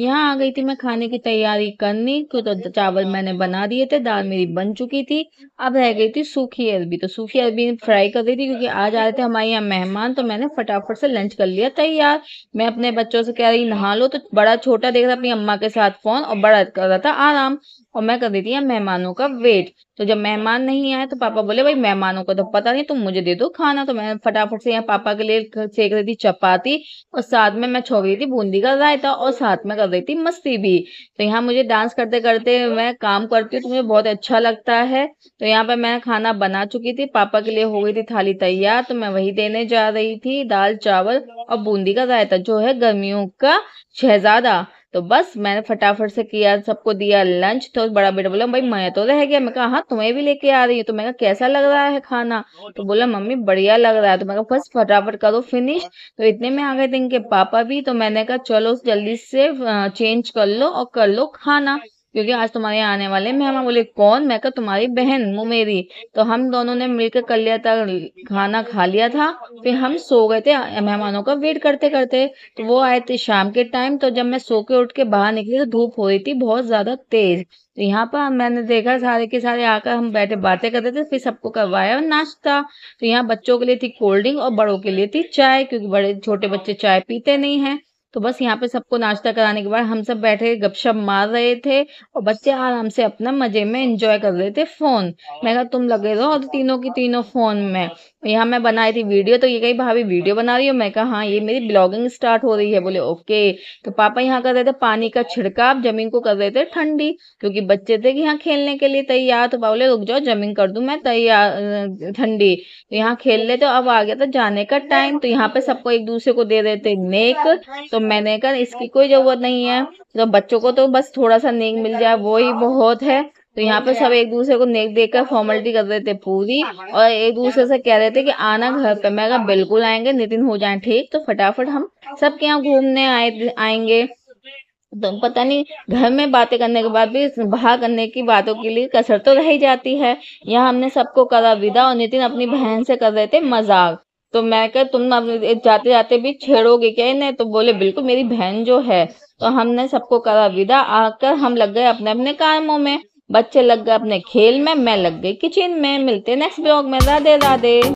यहाँ आ गई थी मैं खाने की तैयारी करनी क्यों तो, तो चावल मैंने बना दिए थे दाल मेरी बन चुकी थी अब रह गई थी सूखी अरबी तो सूखी अरबी फ्राई कर रही थी क्योंकि आज आ रहे थे हमारे यहाँ मेहमान तो मैंने फटाफट से लंच कर लिया तैयार मैं अपने बच्चों से कह रही नहा लो तो बड़ा छोटा देख रहा अपनी अम्मा के साथ फोन और बड़ा कर रहा था आराम और मैं कर देती हूँ मेहमानों का वेट तो जब मेहमान नहीं आए तो पापा बोले भाई मेहमानों को तो पता नहीं तुम मुझे दे दो खाना तो मैं फटाफट से यहाँ पापा के लिए सेक रही थी चपाती और साथ में मैं छोक रही थी बूंदी का रायता और साथ में कर रही थी मस्ती भी तो यहाँ मुझे डांस करते करते मैं काम करती हूँ तो मुझे बहुत अच्छा लगता है तो यहाँ पर मैं खाना बना चुकी थी पापा के लिए हो गई थी थाली तैयार तो मैं वही देने जा रही थी दाल चावल और बूंदी का रायता जो है गर्मियों का शहजादा तो बस मैंने फटाफट से किया सबको दिया लंच तो बड़ा बेटा बोला भाई मैं तो रह गया मैं कहा हाँ तुम्हें भी लेके आ रही हूँ तो मैं कहा कैसा लग रहा है खाना तो बोला मम्मी बढ़िया लग रहा है तो मैं बस फटाफट करो फिनिश तो इतने में आ गए थे इनके पापा भी तो मैंने कहा चलो जल्दी से चेंज कर लो और कर लो खाना क्योंकि आज तुम्हारे आने वाले मेहमान बोले कौन मैं कहा तुम्हारी बहन मुमेरी तो हम दोनों ने मिलकर कर लिया था खाना खा लिया था फिर हम सो गए थे मेहमानों का वेट करते करते तो वो आए थे शाम के टाइम तो जब मैं सो के उठ के बाहर निकली तो धूप हो रही थी बहुत ज्यादा तेज तो यहाँ पर मैंने देखा सारे के सारे आकर हम बैठे बातें करते थे फिर सबको करवाया नाश्ता तो यहाँ बच्चों के लिए थी कोल्ड ड्रिंक और बड़ों के लिए थी चाय क्योंकि बड़े छोटे बच्चे चाय पीते नहीं है तो बस यहाँ पे सबको नाश्ता कराने के बाद हम सब बैठे गपशप मार रहे थे और बच्चे आराम से अपना मजे में एंजॉय कर रहे थे फोन मैं कहा तुम लगे रहो और तीनों की तीनों फोन में यहाँ मैं बनाई थी वीडियो तो ये कही भाभी वीडियो बना रही हो मैं कहा हाँ ये मेरी ब्लॉगिंग स्टार्ट हो रही है बोले ओके तो पापा यहाँ कर रहे थे पानी का छिड़काव जमीन को कर रहे थे ठंडी क्योंकि बच्चे थे कि यहाँ खेलने के लिए तैयार तो बोले रुक जाओ जमीन कर दू मैं तैयार ठंडी तो यहाँ खेल लेते तो अब आ गया था जाने का टाइम तो यहाँ पे सबको एक दूसरे को दे रहे थे नेक तो मैंने कहा इसकी कोई जरूरत नहीं है तो बच्चों को तो बस थोड़ा सा नेक मिल जाए वो ही बहुत है तो यहाँ पे सब एक दूसरे को नेक देख कर फॉर्मेलिटी कर रहे थे पूरी और एक दूसरे से कह रहे थे कि आना घर पे मैं कहा बिल्कुल आएंगे नितिन हो जाए ठीक तो फटाफट हम सबके यहाँ घूमने आए आएंगे तो पता नहीं घर में बातें करने के बाद भी बाहर करने की बातों के लिए कसर तो रह जाती है यहाँ हमने सबको करा विदा और नितिन अपनी बहन से कर रहे थे मजाक तो मैं कह तुम जाते जाते भी छेड़ोगे क्या इन्हें तो बोले बिल्कुल मेरी बहन जो है तो हमने सबको करा विदा आकर हम लग गए अपने अपने कामों में बच्चे लग गए अपने खेल में मैं लग गई किचन में मिलते नेक्स्ट ब्लॉग में राधे राधे